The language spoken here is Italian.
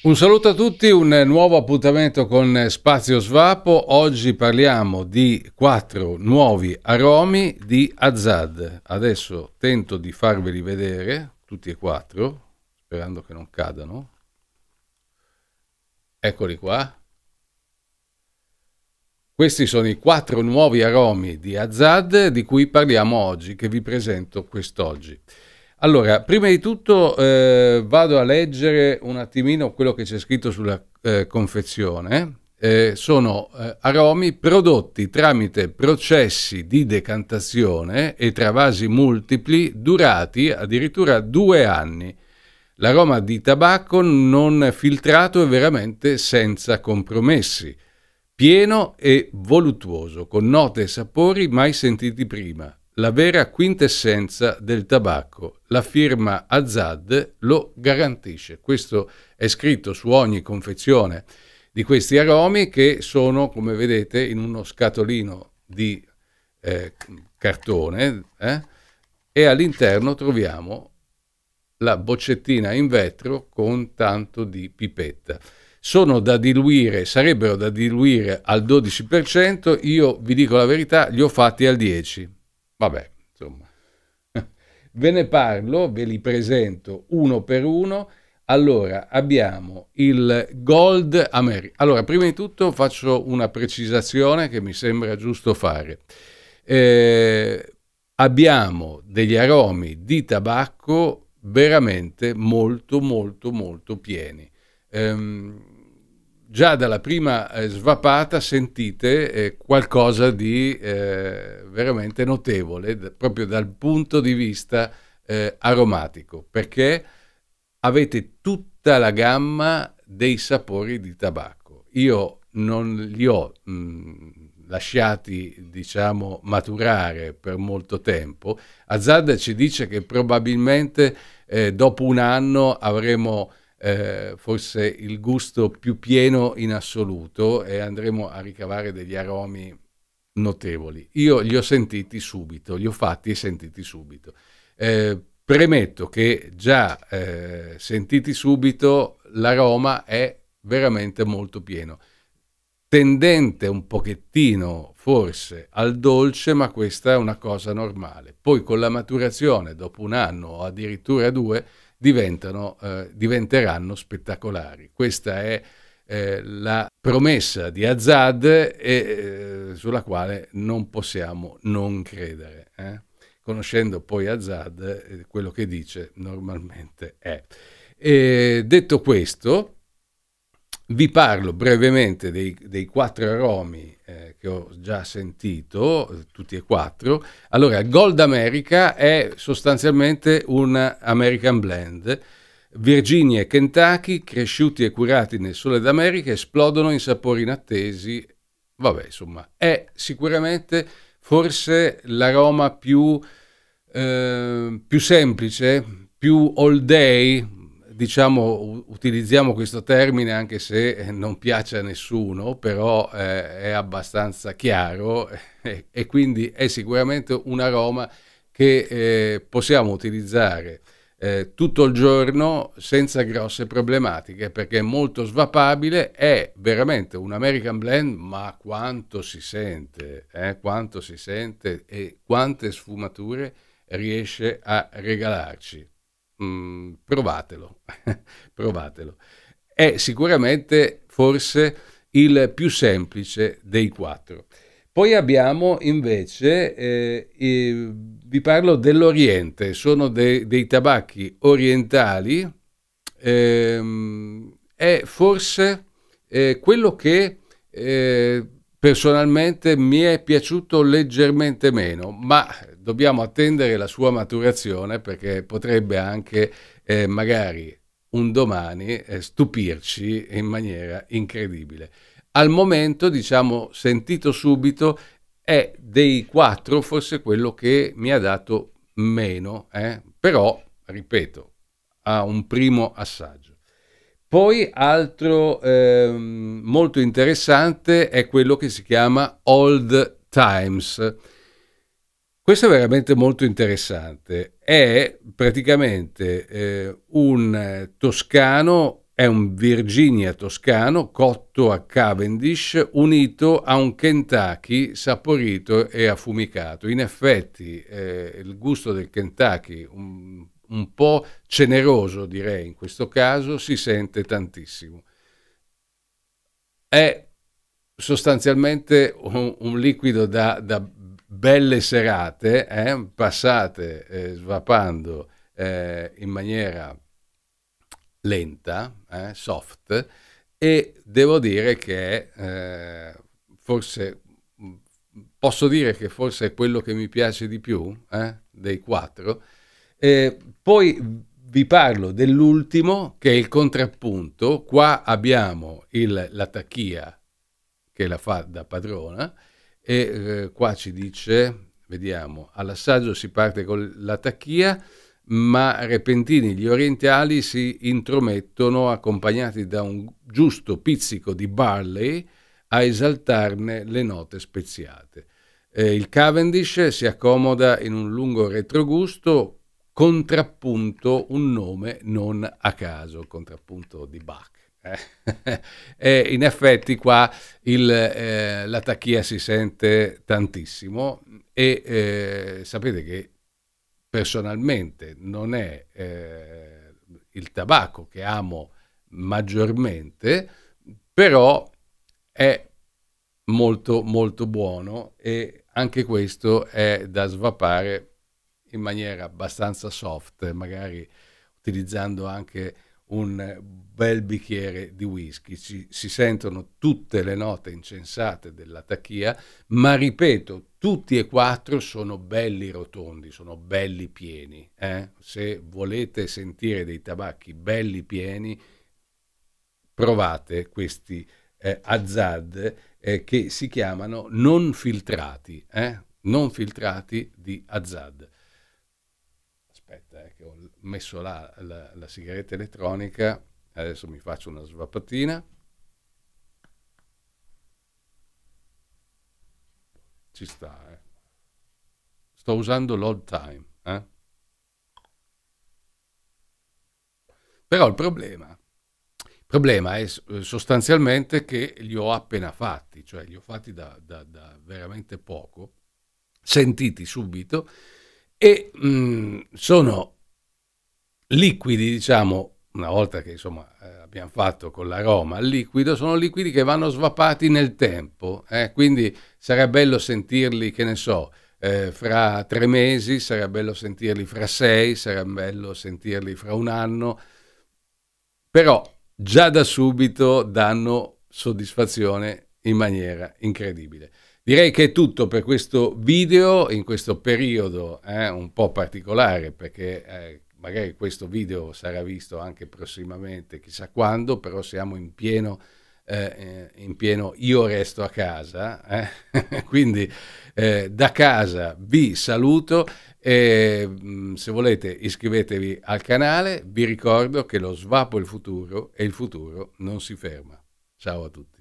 Un saluto a tutti, un nuovo appuntamento con Spazio Svapo. Oggi parliamo di quattro nuovi aromi di Azad. Adesso tento di farveli vedere tutti e quattro, sperando che non cadano. Eccoli qua. Questi sono i quattro nuovi aromi di Azad di cui parliamo oggi, che vi presento quest'oggi. Allora, prima di tutto eh, vado a leggere un attimino quello che c'è scritto sulla eh, confezione. Eh, eh sono eh, aromi prodotti tramite processi di decantazione e travasi multipli durati addirittura due anni. L'aroma di tabacco non filtrato è veramente senza compromessi, pieno e voluttuoso, con note e sapori mai sentiti prima la vera quintessenza del tabacco. La firma Azad lo garantisce. Questo è scritto su ogni confezione di questi aromi che sono, come vedete, in uno scatolino di eh, cartone eh? e all'interno troviamo la boccettina in vetro con tanto di pipetta. Sono da diluire, sarebbero da diluire al 12%, io vi dico la verità, li ho fatti al 10%. Vabbè, insomma. Ve ne parlo, ve li presento uno per uno. Allora, abbiamo il Gold America. Allora, prima di tutto faccio una precisazione che mi sembra giusto fare. Eh, abbiamo degli aromi di tabacco veramente molto, molto, molto pieni. Um, già dalla prima eh, svapata sentite eh, qualcosa di eh, veramente notevole, proprio dal punto di vista eh, aromatico, perché avete tutta la gamma dei sapori di tabacco. Io non li ho mh, mm, lasciati, diciamo, maturare per molto tempo. Azad ci dice che probabilmente eh, dopo un anno avremo eh, forse il gusto più pieno in assoluto e andremo a ricavare degli aromi notevoli. Io li ho sentiti subito, li ho fatti e sentiti subito. Eh, premetto che già eh, sentiti subito l'aroma è veramente molto pieno tendente un pochettino forse al dolce, ma questa è una cosa normale. Poi con la maturazione, dopo un anno o addirittura due, eh, diventeranno spettacolari. Questa è eh, la promessa di Azad e, eh, sulla quale non possiamo non credere. Eh. Conoscendo poi Azad, eh, quello che dice normalmente è. E detto questo, vi parlo brevemente dei, dei quattro aromi eh, che ho già sentito, eh, tutti e quattro. Allora, Gold America è sostanzialmente un American blend. Virginia e Kentucky, cresciuti e curati nel sole d'America, esplodono in sapori inattesi. Vabbè, insomma, è sicuramente forse l'aroma più, eh, più semplice, più all day, diciamo, utilizziamo questo termine anche se eh, non piace a nessuno, però eh, è abbastanza chiaro eh, e, quindi è sicuramente un aroma che eh, possiamo utilizzare eh, tutto il giorno senza grosse problematiche perché è molto svapabile, è veramente un American blend, ma quanto si sente, eh, quanto si sente e quante sfumature riesce a regalarci mh, mm, provatelo, provatelo. È sicuramente forse il più semplice dei quattro. Poi abbiamo invece, eh, eh, vi parlo dell'Oriente, sono de dei tabacchi orientali, ehm, è forse eh, quello che eh, personalmente mi è piaciuto leggermente meno, ma dobbiamo attendere la sua maturazione perché potrebbe anche eh, magari un domani eh, stupirci in maniera incredibile. Al momento, diciamo, sentito subito, è dei quattro forse quello che mi ha dato meno, eh? però, ripeto, ha un primo assaggio. Poi altro ehm, molto interessante è quello che si chiama Old Times questo è veramente molto interessante. È praticamente eh, un eh, toscano, è un Virginia toscano cotto a Cavendish unito a un Kentucky saporito e affumicato. In effetti eh, il gusto del Kentucky, un, un po' ceneroso direi in questo caso, si sente tantissimo. È sostanzialmente un, un liquido da, da, belle serate eh, passate eh, svapando eh, in maniera lenta, eh, soft, e devo dire che eh, forse posso dire che forse è quello che mi piace di più eh, dei quattro. poi vi parlo dell'ultimo che è il contrappunto. Qua abbiamo il, la tachia che la fa da padrona e eh, qua ci dice, vediamo, all'assaggio si parte con la tacchia, ma repentini gli orientali si intromettono accompagnati da un giusto pizzico di Barley a esaltarne le note speziate. Eh, il Cavendish si accomoda in un lungo retrogusto, contrappunto un nome non a caso, contrappunto di Bach. e in effetti qua il, eh, la tachia si sente tantissimo e eh, sapete che personalmente non è eh, il tabacco che amo maggiormente, però è molto molto buono e anche questo è da svapare in maniera abbastanza soft, magari utilizzando anche un bel bicchiere di whisky, Ci, si sentono tutte le note incensate della tachia, ma ripeto, tutti e quattro sono belli rotondi, sono belli pieni. Eh? Se volete sentire dei tabacchi belli pieni, provate questi eh, Azad eh, che si chiamano non filtrati, eh? non filtrati di Azad messo là la, la sigaretta elettronica, adesso mi faccio una svappatina. Ci sta, eh. Sto usando l'old time, eh? Però il problema, il problema, è eh, sostanzialmente che li ho appena fatti, cioè li ho fatti da, da, da veramente poco, sentiti subito e mh, mm, sono liquidi, diciamo, una volta che insomma eh, abbiamo fatto con la Roma, il liquido, sono liquidi che vanno svapati nel tempo, eh? quindi sarà bello sentirli, che ne so, eh, fra tre mesi, sarà bello sentirli fra sei, sarà bello sentirli fra un anno, però già da subito danno soddisfazione in maniera incredibile. Direi che è tutto per questo video in questo periodo eh, un po' particolare perché eh, magari questo video sarà visto anche prossimamente, chissà quando, però siamo in pieno, eh, eh in pieno io resto a casa, eh? quindi eh, da casa vi saluto e mm, se volete iscrivetevi al canale, vi ricordo che lo svapo è il futuro e il futuro non si ferma. Ciao a tutti.